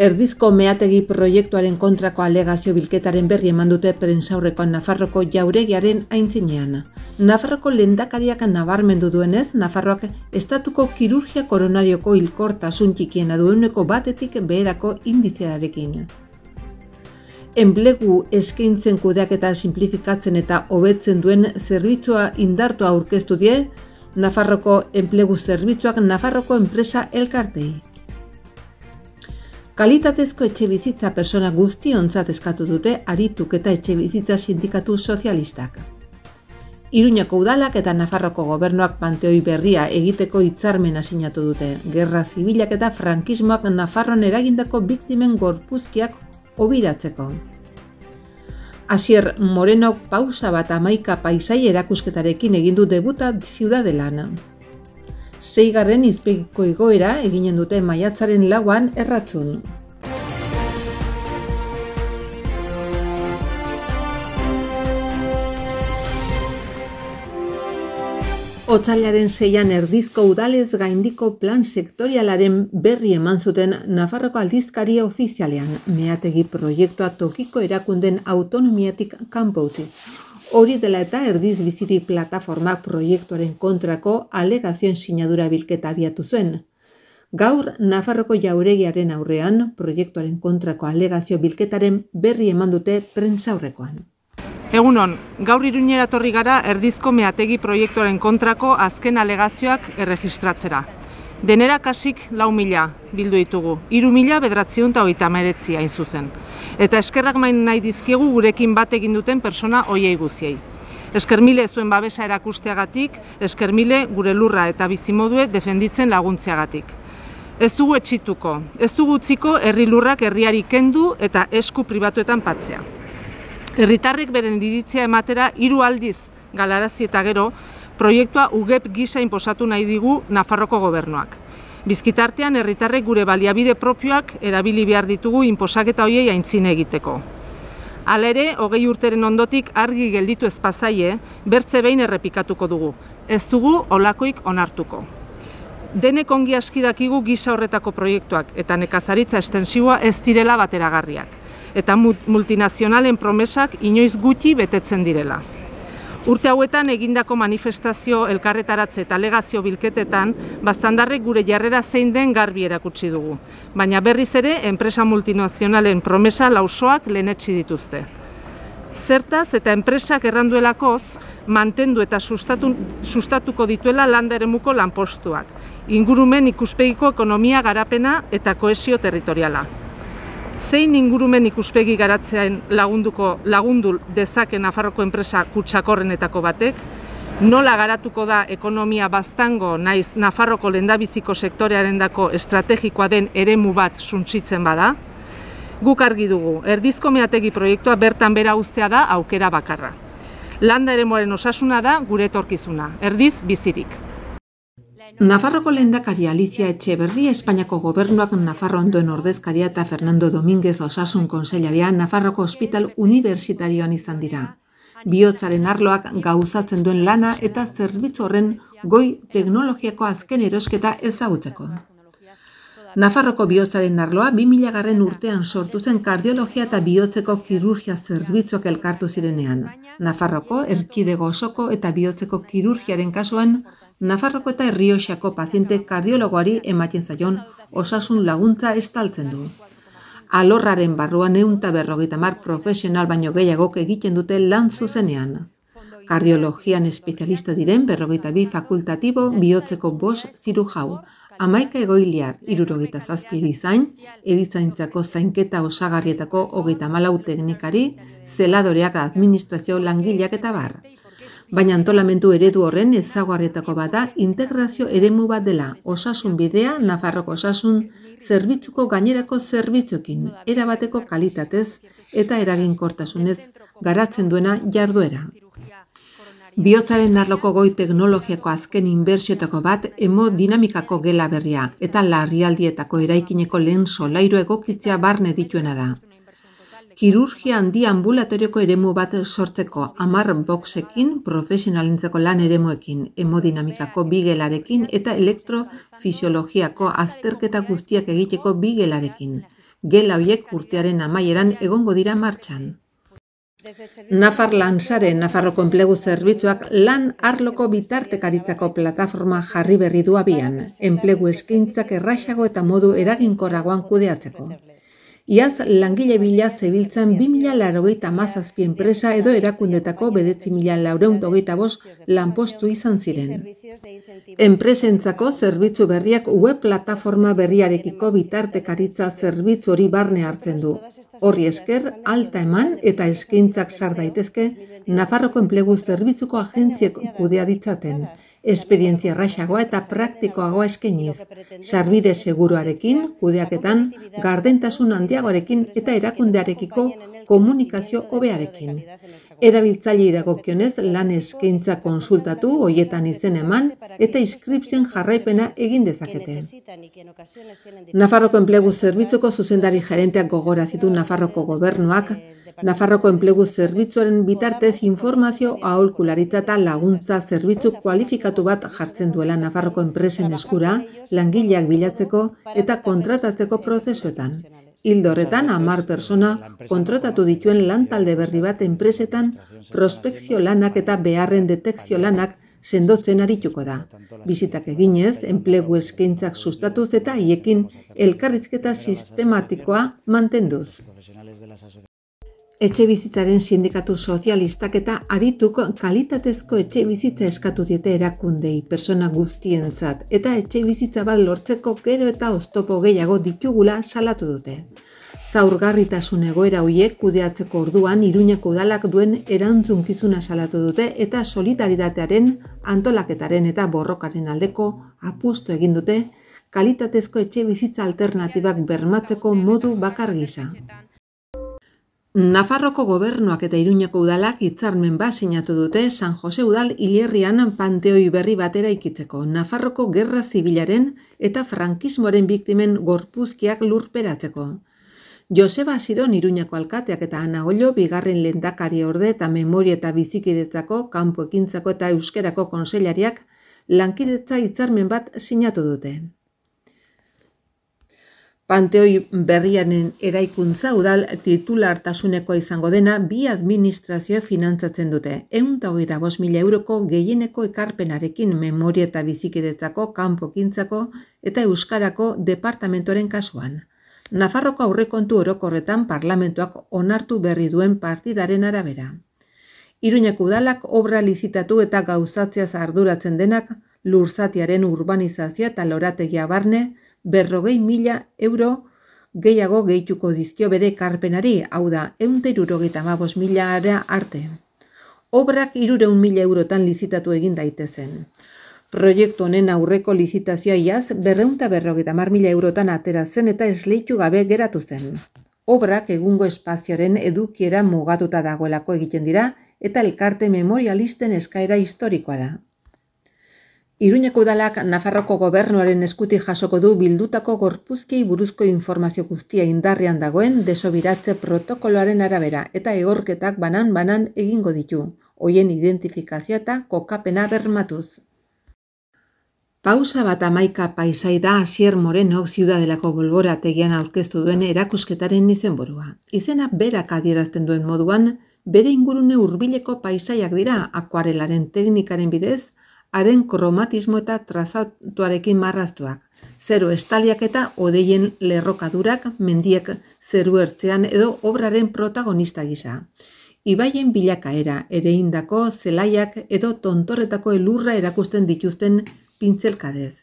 Erdizko meategi proiektuaren kontrako alegazio bilketaren berri eman dute Nafarroko jauregiaren aintzinean. Nafarroko lendakariak nabarmendu duenez, Nafarroak estatuko kirurgia koronarioko hilkorta suntxikiena dueneko batetik beherako indizearekin. Enplegu eskaintzen kudeak eta simplifikatzen eta hobetzen duen zerbitzua indartua aurkeztu die, Nafarroko enplegu zerbitzuak Nafarroko enpresa elkartei. Kalitatezko etxe bizitza persona guztionzat eskatu dute arituk eta etxe bizitza sindikatu sozialistak. Iruñako udalak eta Nafarroko gobernuak panteoi berria egiteko hitzarmena sinatu dute. Gerra zibilak eta frankismoak Nafarron eragindako biktimen gorpuzkiak obiratzeko. Asier Moreno pausa bat amaika paisai erakusketarekin egin du debuta ziudadelan. Seigarren izpegiko egoera eginen dute maiatzaren lauan erratzun. Otsailaren seian erdizko udalez gaindiko plan sektorialaren berri eman zuten Nafarroko aldizkaria ofizialean meategi proiektua tokiko erakunden autonomiatik kanpoutzi. Hori dela eta erdiz biziri plataforma proiektuaren kontrako alegazio sinadura bilketa abiatu zuen. Gaur, Nafarroko jauregiaren aurrean proiektuaren kontrako alegazio bilketaren berri eman dute prentza Egunon, gaur iruñera torri gara erdizko meategi proiektuaren kontrako azken alegazioak erregistratzera. Denera kasik lau mila bildu ditugu, iru mila bedratziun eta oita meretzi hain zuzen. Eta eskerrak main nahi dizkigu gurekin bat egin duten persona oiei guziei. Eskermile mile zuen babesa erakusteagatik, esker mile gure lurra eta bizimodue defenditzen laguntzeagatik. Ez dugu etxituko, ez dugu utziko herri lurrak herriari kendu eta esku pribatuetan patzea. Herritarrek beren iritzia ematera hiru aldiz galarazi eta gero, proiektua UGEP gisa inposatu nahi digu Nafarroko gobernuak. Bizkitartean herritarrek gure baliabide propioak erabili behar ditugu inposaketa hoiei aintzin egiteko. Hala ere, hogei urteren ondotik argi gelditu ezpazaie, bertze behin errepikatuko dugu. Ez dugu, olakoik onartuko. Denek ongi askidakigu gisa horretako proiektuak eta nekazaritza estensiua ez direla bateragarriak eta multinazionalen promesak inoiz gutxi betetzen direla. Urte hauetan egindako manifestazio elkarretaratze eta legazio bilketetan bastandarrek gure jarrera zein den garbi erakutsi dugu. Baina berriz ere, enpresa multinazionalen promesa lausoak lehenetsi dituzte. Zertaz eta enpresak erranduelakoz mantendu eta sustatu, sustatuko dituela landa ere lanpostuak, ingurumen ikuspegiko ekonomia garapena eta koesio territoriala zein ingurumen ikuspegi garatzean lagunduko lagundul dezake Nafarroko enpresa kutsakorrenetako batek, nola garatuko da ekonomia baztango naiz Nafarroko lendabiziko sektorearen dako estrategikoa den eremu bat suntsitzen bada, guk argi dugu, erdizko proiektua bertan bera uztea da aukera bakarra. Landa ere osasuna da gure etorkizuna, erdiz bizirik. Nafarroko lehendakari Alicia Etxeberri Espainiako gobernuak Nafarro ondoen ordezkaria eta Fernando Domínguez osasun konsellaria Nafarroko Hospital Universitarioan izan dira. Biotzaren arloak gauzatzen duen lana eta zerbitzu horren goi teknologiako azken erosketa ezagutzeko. Nafarroko biotzaren arloa 2000 garren urtean sortu zen kardiologia eta biotzeko kirurgia zerbitzuak elkartu zirenean. Nafarroko, erkidego osoko eta biotzeko kirurgiaren kasuan, Nafarroko eta Herrioxako paziente kardiologoari ematen zaion osasun laguntza estaltzen du. Alorraren barruan eunta berrogeita mar profesional baino gehiagok egiten dute lan zuzenean. Kardiologian espezialista diren berrogeita bi fakultatibo bihotzeko bos ziru jau, amaika egoiliar irurogeita zazpi edizain, edizaintzako zainketa osagarrietako hogeita malau teknikari, zeladoreak administrazio langileak eta bar baina antolamentu eredu horren ezaguarretako bada integrazio eremu bat dela osasun bidea Nafarroko osasun zerbitzuko gainerako zerbitzuekin erabateko kalitatez eta eraginkortasunez garatzen duena jarduera. Biotzaren arloko goi teknologiako azken inbertsioetako bat emo dinamikako gela berria eta larrialdietako eraikineko lehen solairu egokitzea barne dituena da kirurgia handi ambulatorioko eremu bat sorteko amar boxekin, profesionalintzeko lan eremuekin, hemodinamikako bigelarekin eta elektrofisiologiako azterketa guztiak egiteko bigelarekin. Gela hoiek urtearen amaieran egongo dira martxan. Nafar lansare, Nafarroko enplegu zerbitzuak lan arloko bitartekaritzako plataforma jarri berri du abian, enplegu eskintzak erraixago eta modu eraginkoragoan kudeatzeko. Iaz, langile bila zebiltzen 2000 mazazpi enpresa edo erakundetako bedetzi mila laureun togeita lanpostu izan ziren. Enpresentzako zerbitzu berriak web plataforma berriarekiko bitartekaritza zerbitzu hori barne hartzen du. Horri esker, alta eman eta eskintzak sar daitezke Nafarroko enplegu zerbitzuko agentziek kudea ditzaten esperientzia raxagoa eta praktikoagoa eskeniz, sarbide seguruarekin, kudeaketan, gardentasun handiagoarekin eta erakundearekiko komunikazio hobearekin. Erabiltzaile dagokionez lan eskaintza konsultatu, hoietan izen eman eta inskriptzen jarraipena egin dezakete. Nafarroko enplegu zerbitzuko zuzendari gerenteak gogorazitu Nafarroko gobernuak, Nafarroko enplegu zerbitzuaren bitartez informazio aholkularitza eta laguntza zerbitzu kualifikatu bat jartzen duela Nafarroko enpresen eskura, langileak bilatzeko eta kontratatzeko prozesuetan. Hildo horretan, amar persona kontratatu dituen lan talde berri bat enpresetan prospekzio lanak eta beharren detekzio lanak sendotzen arituko da. Bizitak eginez, enplegu eskaintzak sustatuz eta hiekin elkarrizketa sistematikoa mantenduz. Etxe bizitzaren sindikatu sozialistak eta arituko kalitatezko etxe bizitza eskatu diete erakundei persona guztientzat eta etxe bizitza bat lortzeko gero eta oztopo gehiago ditugula salatu dute. Zaurgarritasun egoera hoiek kudeatzeko orduan Iruñako udalak duen erantzunkizuna salatu dute eta solidaritatearen antolaketaren eta borrokaren aldeko apustu egin dute kalitatezko etxe bizitza alternatibak bermatzeko modu bakar gisa. Nafarroko gobernuak eta Iruñako udalak hitzarmen bat sinatu dute San Jose udal hilerrian panteoi berri batera ikitzeko. Nafarroko gerra zibilaren eta frankismoaren biktimen gorpuzkiak lurperatzeko. Joseba Ziron Iruñako alkateak eta Ana Ollo bigarren lendakari orde eta memoria eta bizikidetzako kanpo eta euskerako konsellariak lankidetza hitzarmen bat sinatu dute. Panteoi berrianen eraikuntza udal titulartasunekoa izango dena bi administrazio finantzatzen dute. Egun bos mila euroko gehieneko ekarpenarekin memoria eta bizikidetzako, kanpokintzako eta euskarako departamentoren kasuan. Nafarroko aurrekontu orokorretan parlamentuak onartu berri duen partidaren arabera. Iruñako udalak obra lizitatu eta gauzatzea arduratzen denak lurzatiaren urbanizazioa eta lorategia barne, berrogei mila euro gehiago gehituko dizkio bere karpenari, hau da, eunteruro gitamabos mila ara arte. Obrak irureun mila eurotan lizitatu egin daitezen. Proiektu honen aurreko lizitazioa iaz, berreunta berrogeta mar mila eurotan atera zen eta esleitu gabe geratu zen. Obrak egungo espazioaren edukiera mugatuta dagoelako egiten dira eta elkarte memorialisten eskaera historikoa da. Iruñako udalak Nafarroko gobernuaren eskuti jasoko du bildutako gorpuzkei buruzko informazio guztia indarrean dagoen desobiratze protokoloaren arabera eta egorketak banan-banan egingo ditu, hoien identifikazioa eta kokapena bermatuz. Pausa bat amaika paisai da Asier Moreno ziudadelako bolbora tegian aurkeztu duen erakusketaren izenborua. Izena berak adierazten duen moduan, bere ingurune hurbileko paisaiak dira akuarelaren teknikaren bidez, haren kromatismo eta trazatuarekin marraztuak. Zero estaliak eta odeien lerrokadurak mendiek zeruertzean edo obraren protagonista gisa. Ibaien bilakaera ere indako zelaiak edo tontorretako elurra erakusten dituzten pintzelkadez.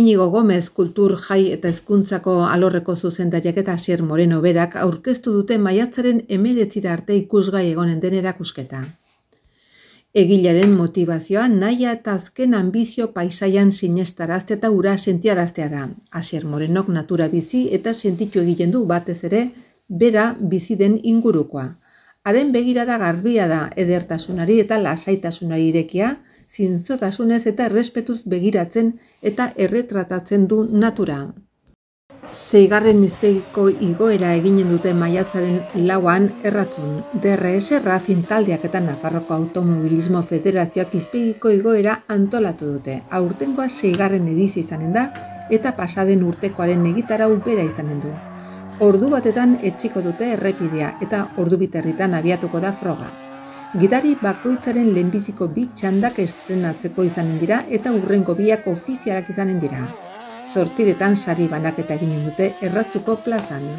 Inigo Gomez kultur jai eta hezkuntzako alorreko zuzendariak eta Sier Moreno berak aurkeztu dute maiatzaren 19 arte ikusgai egonen den erakusketa. Egilaren motivazioa naia eta azken ambizio paisaian sinestarazte eta ura sentiaraztea da. Aser Morenok natura bizi eta sentitu egiten du batez ere bera bizi den ingurukoa. Haren begirada garbia da edertasunari eta lasaitasunari irekia, zintzotasunez eta errespetuz begiratzen eta erretratatzen du natura. Seigarren izpegiko igoera eginen dute maiatzaren lauan erratzun. DRS Rafin taldeak eta Nafarroko Automobilismo Federazioak izpegiko igoera antolatu dute. Aurtengoa seigarren edizio izanen da eta pasaden urtekoaren egitara upera izanen du. Ordu batetan etxiko dute errepidea eta ordu biterritan abiatuko da froga. Gitari bakoitzaren lehenbiziko bitxandak estrenatzeko izanen dira eta urrengo biak ofizialak izanen dira sortiretan sari banaketa egin dute erratzuko plazan.